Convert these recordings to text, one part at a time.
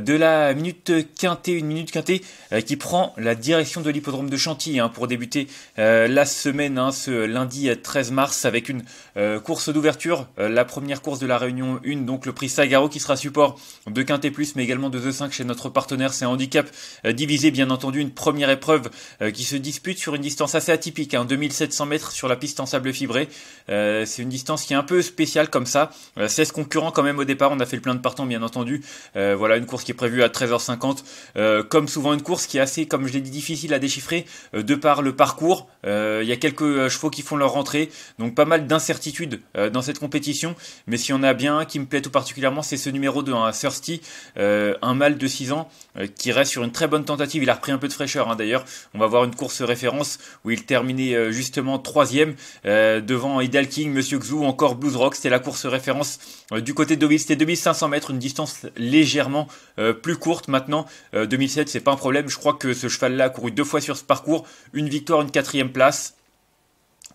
de la minute quintée, une minute quintée euh, qui prend la direction de l'hippodrome de Chantilly hein, pour débuter euh, la semaine, hein, ce lundi 13 mars, avec une euh, course d'ouverture, la première course de la Réunion 1, donc le prix Sagaro qui sera support de Quintet Plus, mais également de The 5 chez notre partenaire. C'est handicap divisé, bien entendu, une première épreuve qui se dispute sur une distance assez atypique, 2700 hein, mètres sur la piste en sable fibré. c'est une distance qui est un peu spéciale comme ça. 16 concurrents quand même au départ, on a fait le plein de partants, bien entendu. voilà, une course qui est prévu à 13h50. Euh, comme souvent une course qui est assez, comme je l'ai dit, difficile à déchiffrer euh, de par le parcours. Euh, il y a quelques chevaux qui font leur rentrée, donc pas mal d'incertitudes dans cette compétition. Mais si on a bien un qui me plaît tout particulièrement, c'est ce numéro 2, un hein, Thirsty, un mâle de 6 ans qui reste sur une très bonne tentative. Il a repris un peu de fraîcheur hein, d'ailleurs. On va voir une course référence où il terminait justement troisième devant Ideal King, Monsieur Xu, encore Blues Rock. C'était la course référence du côté de Deauville. C'était 2500 mètres, une distance légèrement euh, plus courte maintenant. 2007, euh, c'est pas un problème. Je crois que ce cheval-là a couru deux fois sur ce parcours. Une victoire, une quatrième place.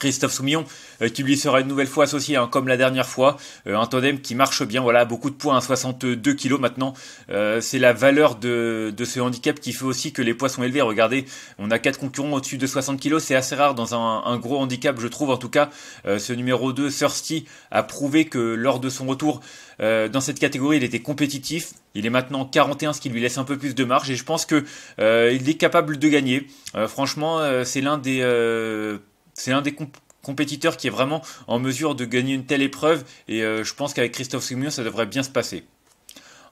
Christophe Soumillon euh, qui lui sera une nouvelle fois associé hein, comme la dernière fois euh, un tandem qui marche bien voilà beaucoup de poids à 62 kg maintenant euh, c'est la valeur de, de, ce handicap qui fait aussi que les poids sont élevés regardez on a quatre concurrents au-dessus de 60 kg, c'est assez rare dans un, gros handicap je trouve en tout cas ce numéro 2 Thirsty a prouvé que lors de son retour dans cette catégorie il était compétitif il est maintenant 41 ce qui lui laisse un peu plus de marge et je pense que il est capable de gagner franchement c'est l'un des c'est l'un des compétiteurs qui est vraiment en mesure de gagner une telle épreuve et euh, je pense qu'avec Christophe Soumillon ça devrait bien se passer.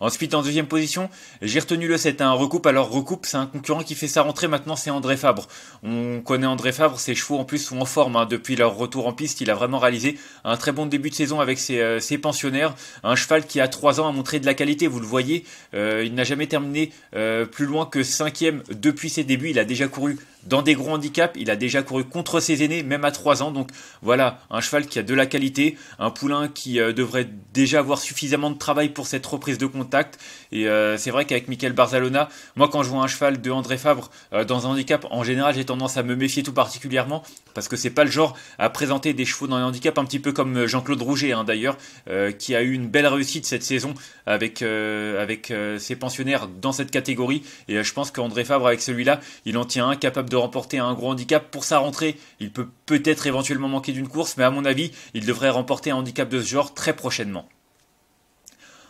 Ensuite, en deuxième position, j'ai retenu le 7 à un recoupe. Alors, recoupe, c'est un concurrent qui fait sa rentrée maintenant, c'est André Fabre. On connaît André Fabre, ses chevaux en plus sont en forme. Hein, depuis leur retour en piste, il a vraiment réalisé un très bon début de saison avec ses, euh, pensionnaires. Un cheval qui, a trois ans, a montré de la qualité, vous le voyez. Euh, il n'a jamais terminé plus loin que 5 depuis ses débuts. Il a déjà couru dans des gros handicaps, il a déjà couru contre ses aînés, même à 3 ans. Donc voilà, un cheval qui a de la qualité, un poulain qui euh, devrait déjà avoir suffisamment de travail pour cette reprise de contact. Et euh, c'est vrai qu'avec Michael Barzalona, moi quand je vois un cheval de André Favre euh, dans un handicap, en général j'ai tendance à me méfier tout particulièrement parce que c'est pas le genre à présenter des chevaux dans les handicaps, un petit peu comme Jean-Claude Rouget hein, d'ailleurs, qui a eu une belle réussite cette saison avec, avec ses pensionnaires dans cette catégorie. Et je pense qu'André Favre avec celui-là, il en tient un capable de de remporter un gros handicap pour sa rentrée. Il peut peut-être éventuellement manquer d'une course, mais à mon avis, il devrait remporter un handicap de ce genre très prochainement.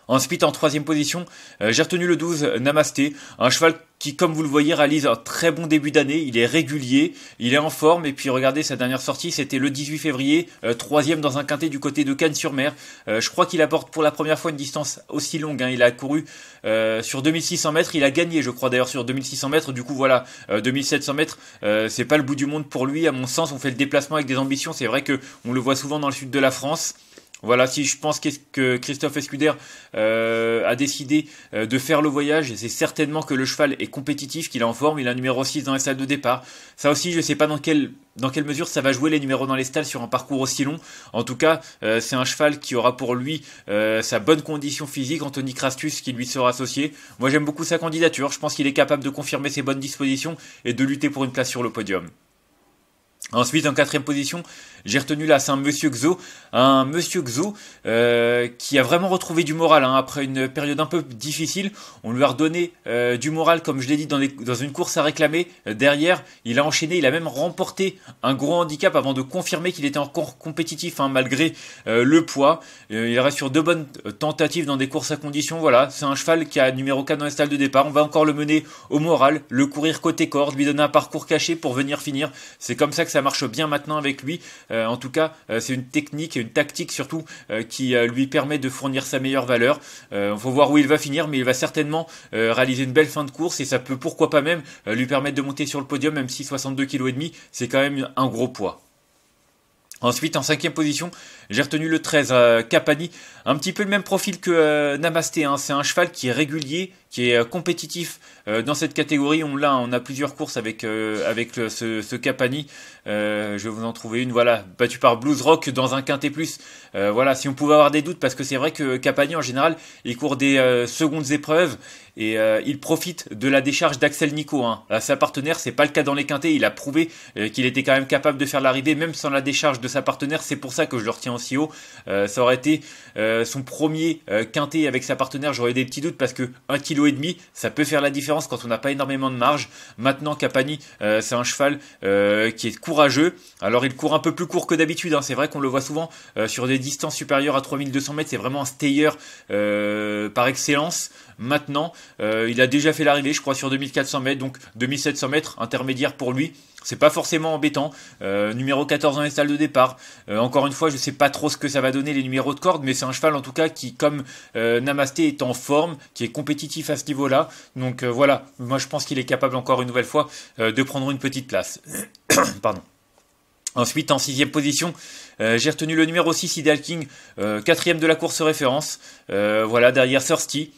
Ensuite, en troisième position, euh, j'ai retenu le 12, Namasté, un cheval qui, comme vous le voyez, réalise un très bon début d'année. Il est régulier, il est en forme. Et puis, regardez, sa dernière sortie, c'était le 18 février, euh, troisième dans un quintet du côté de Cannes-sur-Mer. Euh, je crois qu'il apporte pour la première fois une distance aussi longue. Hein. Il a couru sur 2600 mètres. Il a gagné, je crois, d'ailleurs, sur 2600 mètres. Du coup, voilà, 2700 mètres, c'est pas le bout du monde pour lui. À mon sens, on fait le déplacement avec des ambitions. C'est vrai que on le voit souvent dans le sud de la France. Voilà, si je pense que Christophe Escuder euh, a décidé euh, de faire le voyage, c'est certainement que le cheval est compétitif, qu'il est en forme, il a un numéro 6 dans la salle de départ. Ça aussi, je ne sais pas dans quelle, dans quelle mesure ça va jouer les numéros dans les stalles sur un parcours aussi long. En tout cas, euh, c'est un cheval qui aura pour lui sa bonne condition physique, Anthony Crastus qui lui sera associé. Moi j'aime beaucoup sa candidature, je pense qu'il est capable de confirmer ses bonnes dispositions et de lutter pour une place sur le podium. Ensuite, en quatrième position, j'ai retenu là, c'est un Monsieur Xo, un Monsieur Xo euh, qui a vraiment retrouvé du moral hein, après une période un peu difficile. On lui a redonné euh, du moral, comme je l'ai dit, dans, une course à réclamer. derrière, il a enchaîné, il a même remporté un gros handicap avant de confirmer qu'il était encore compétitif hein, malgré euh, le poids. il reste sur deux bonnes tentatives dans des courses à conditions. Voilà, c'est un cheval qui a numéro 4 dans les stalles de départ. On va encore le mener au moral, le courir côté corde, lui donner un parcours caché pour venir finir. C'est comme ça que ça marche bien maintenant avec lui. Euh, en tout cas, euh, c'est une technique et une tactique surtout euh, qui lui permet de fournir sa meilleure valeur. Il faut voir où il va finir, mais il va certainement réaliser une belle fin de course et ça peut pourquoi pas même lui permettre de monter sur le podium, même si 62 kg et demi, c'est quand même un gros poids. Ensuite, en cinquième position, j'ai retenu le 13, Capani. Un petit peu le même profil que Namaste. Namasté. Hein. C'est un cheval qui est régulier, qui est euh, compétitif euh, dans cette catégorie. On l'a, on a plusieurs courses avec euh, avec ce, ce, Capani. je vais vous en trouver une. Voilà, battu par Blues Rock dans un quintet plus. voilà, si on pouvait avoir des doutes parce que c'est vrai que Capani en général, il court des secondes épreuves et il profite de la décharge d'Axel Nico. Hein. À sa partenaire, c'est pas le cas dans les quintés. Il a prouvé qu'il était quand même capable de faire l'arrivée, même sans la décharge de sa partenaire. C'est pour ça que je le retiens aussi haut. ça aurait été son premier quintet avec sa partenaire. J'aurais des petits doutes parce que 1 kg et demi, ça peut faire la différence quand on n'a pas énormément de marge. Maintenant, Capani, euh, c'est un cheval euh, qui est courageux. Alors, il court un peu plus court que d'habitude. Hein. C'est vrai qu'on le voit souvent euh, sur des distances supérieures à 3200 mètres. C'est vraiment un stayer par excellence. Maintenant, il a déjà fait l'arrivée, je crois, sur 2400 mètres, donc 2700 mètres intermédiaire pour lui c'est pas forcément embêtant. Euh, numéro 14 dans les salles de départ. Euh, encore une fois, je sais pas trop ce que ça va donner les numéros de corde, mais c'est un cheval en tout cas qui, comme euh, Namasté, est en forme, qui est compétitif à ce niveau-là. Donc voilà, moi je pense qu'il est capable encore une nouvelle fois de prendre une petite place. Pardon. Ensuite, en sixième position, j'ai retenu le numéro 6, Ideal King, quatrième de la course référence. voilà, derrière Thirsty,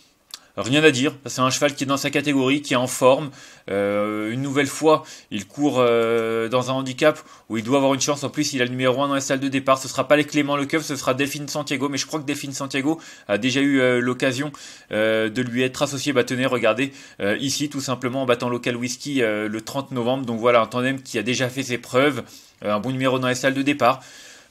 rien à dire. C'est un cheval qui est dans sa catégorie, qui est en forme. Euh, une nouvelle fois, il court euh, dans un handicap où il doit avoir une chance. En plus, il a le numéro 1 dans la salle de départ. Ce sera pas les Clément Lecoeuf, ce sera Delphine Santiago. Mais je crois que Delphine Santiago a déjà eu euh, l'occasion de lui être associé. Bah, tenez, regardez, ici, tout simplement, en battant Local Whisky le 30 novembre. Donc voilà, un tandem qui a déjà fait ses preuves. un bon numéro dans la salle de départ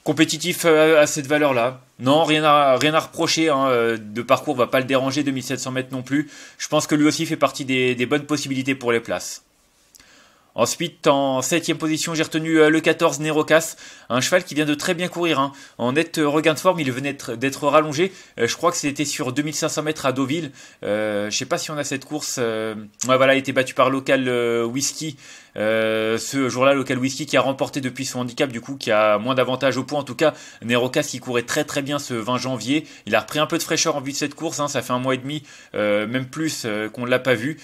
compétitif euh, à, cette valeur-là. Non, rien à, rien à reprocher. Hein, euh, de parcours va pas le déranger, 2700 mètres non plus. Je pense que lui aussi fait partie des bonnes possibilités pour les places. Ensuite, en septième position, j'ai retenu euh, le 14 Nerocas, un cheval qui vient de très bien courir. Hein. En net euh, regain de forme, il venait d'être rallongé. Euh, je crois que c'était sur 2500 mètres à Deauville. Euh, je sais pas si on a cette course. ouais, voilà, il était battu par local whisky. ce jour-là, Local Whisky qui a remporté depuis son handicap, du coup, qui a moins d'avantages au point. En tout cas, Nerocas qui courait très très bien ce 20 janvier. Il a repris un peu de fraîcheur en vue de cette course. Hein. ça fait un mois et demi, même plus, qu'on ne l'a pas vu.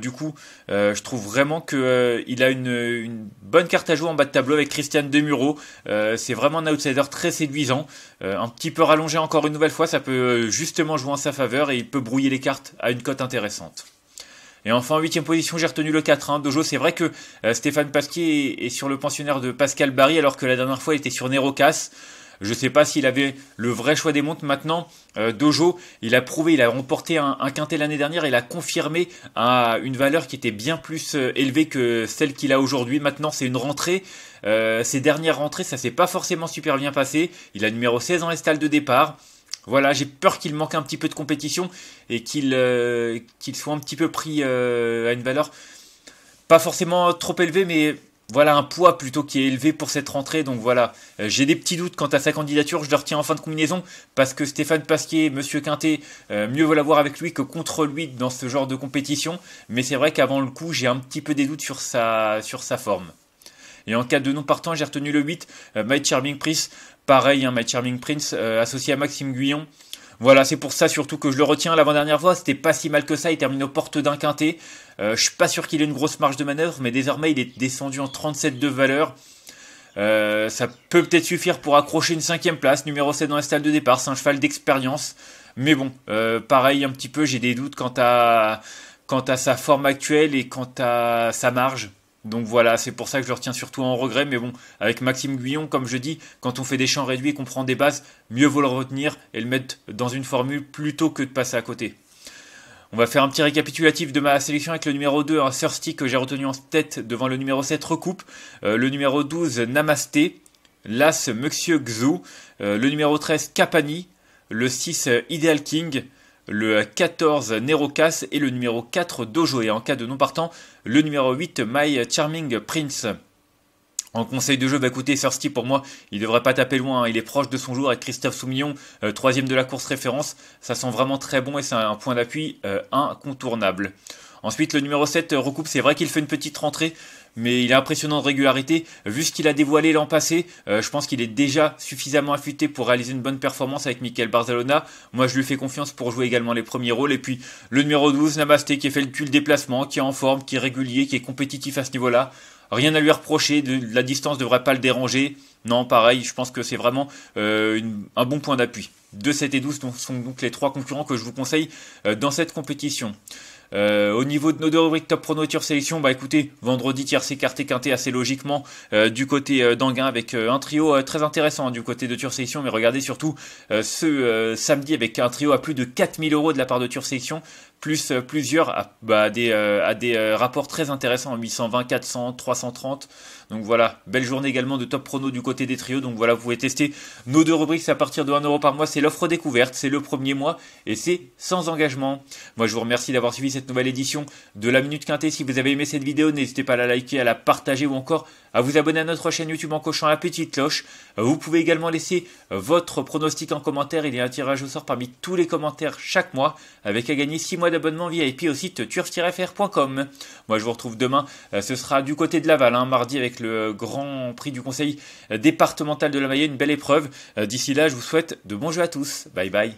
du coup, je trouve vraiment que il a une, bonne carte à jouer en bas de tableau avec Christian Demuro. Euh, c'est vraiment un outsider très séduisant. Euh, un petit peu rallongé encore une nouvelle fois, ça peut euh, justement jouer en sa faveur et il peut brouiller les cartes à une cote intéressante. Et enfin, en huitième position, j'ai retenu le 4. Hein. Dojo, c'est vrai que Stéphane Pasquier est, sur le pensionnaire de Pascal Barry alors que la dernière fois il était sur Nerocas. Je ne sais pas s'il avait le vrai choix des montres maintenant. Euh, Dojo, il a prouvé, il a remporté un, un quintet l'année dernière, il a confirmé à une valeur qui était bien plus euh, élevée que celle qu'il a aujourd'hui. Maintenant, c'est une rentrée. Euh, ces ses dernières rentrées, ça s'est pas forcément super bien passé. Il a numéro 16 en stalles de départ. Voilà, j'ai peur qu'il manque un petit peu de compétition et qu'il soit un petit peu pris à une valeur pas forcément trop élevée, mais voilà un poids plutôt qui est élevé pour cette rentrée. Donc voilà, euh, j'ai des petits doutes quant à sa candidature. Je le retiens en fin de combinaison parce que Stéphane Pasquier, Monsieur Quintet, euh, mieux vaut l'avoir avec lui que contre lui dans ce genre de compétition. Mais c'est vrai qu'avant le coup, j'ai un petit peu des doutes sur sa, sur sa forme. Et en cas de non partant, j'ai retenu le 8, euh, Charming Prince. Pareil, hein, My Charming Prince euh, associé à Maxime Guyon. Voilà, c'est pour ça surtout que je le retiens. L'avant-dernière fois, c'était pas si mal que ça. Il termine aux portes d'un quintet. Euh, je suis pas sûr qu'il ait une grosse marge de manœuvre, mais désormais, il est descendu en 37 de valeur. Euh, ça peut peut-être suffire pour accrocher une cinquième place, numéro 7 dans la salle de départ. C'est un cheval d'expérience. Mais bon, euh, pareil, un petit peu, j'ai des doutes quant à, quant à sa forme actuelle et quant à sa marge. Donc voilà, c'est pour ça que je retiens surtout en regret. Mais bon, avec Maxime Guyon, comme je dis, quand on fait des champs réduits et qu'on prend des bases, mieux vaut le retenir et le mettre dans une formule plutôt que de passer à côté. On va faire un petit récapitulatif de ma sélection avec le numéro 2, un surstick que j'ai retenu en tête devant le numéro 7, Recoupe. Euh, le numéro 12, Namasté. L'As, Monsieur Xou, euh, le numéro 13, Capani. Le 6, Ideal King le 14 Nerocas et le numéro 4 Dojo. Et en cas de non partant, le numéro 8 My Charming Prince. En conseil de jeu, bah écoutez, Thirsty pour moi, il devrait pas taper loin, hein. il est proche de son jour avec Christophe Soumillon, euh, troisième de la course référence, ça sent vraiment très bon et c'est un point d'appui euh, incontournable. Ensuite, le numéro 7, euh, Recoupe, c'est vrai qu'il fait une petite rentrée, mais il est impressionnant de régularité. Vu ce qu'il a dévoilé l'an passé, euh, je pense qu'il est déjà suffisamment affûté pour réaliser une bonne performance avec Michael Barzalona. Moi, je lui fais confiance pour jouer également les premiers rôles. Et puis, le numéro 12, Namasté, qui fait le cul déplacement, qui est en forme, qui est régulier, qui est compétitif à ce niveau-là. Rien à lui reprocher, la distance ne devrait pas le déranger. Non, pareil, je pense que c'est vraiment euh, un bon point d'appui. De 7 et 12 sont donc les trois concurrents que je vous conseille euh, dans cette compétition. Euh, au niveau de nos deux rubriques top prono et sélection, bah écoutez, vendredi tiers quarté quinté assez logiquement du côté d'Anguin avec un trio très intéressant hein, du côté de Tur Sélection, mais regardez surtout ce samedi avec un trio à plus de 4000 euros de la part de Tour Sélection, plus plusieurs à, des, bah, à des rapports très intéressants, 820, 400, 330. Donc voilà, belle journée également de top prono du côté des trios. Donc voilà, vous pouvez tester nos deux rubriques à partir de 1 euro par mois. C'est l'offre découverte, c'est le premier mois et c'est sans engagement. Moi, je vous remercie d'avoir suivi cette nouvelle édition de la Minute Quintée. Si vous avez aimé cette vidéo, n'hésitez pas à la liker, à la partager ou encore à vous abonner à notre chaîne YouTube en cochant la petite cloche. Vous pouvez également laisser votre pronostic en commentaire. Il y a un tirage au sort parmi tous les commentaires chaque mois, avec à gagner 6 mois d'abonnement VIP au site turf-fr.com. Moi, je vous retrouve demain. Euh, ce sera du côté de Laval, un hein, mardi, avec le Grand Prix du Conseil départemental de la Mayenne. Une belle épreuve. Euh, d'ici là, je vous souhaite de bons jeux à tous. Bye bye.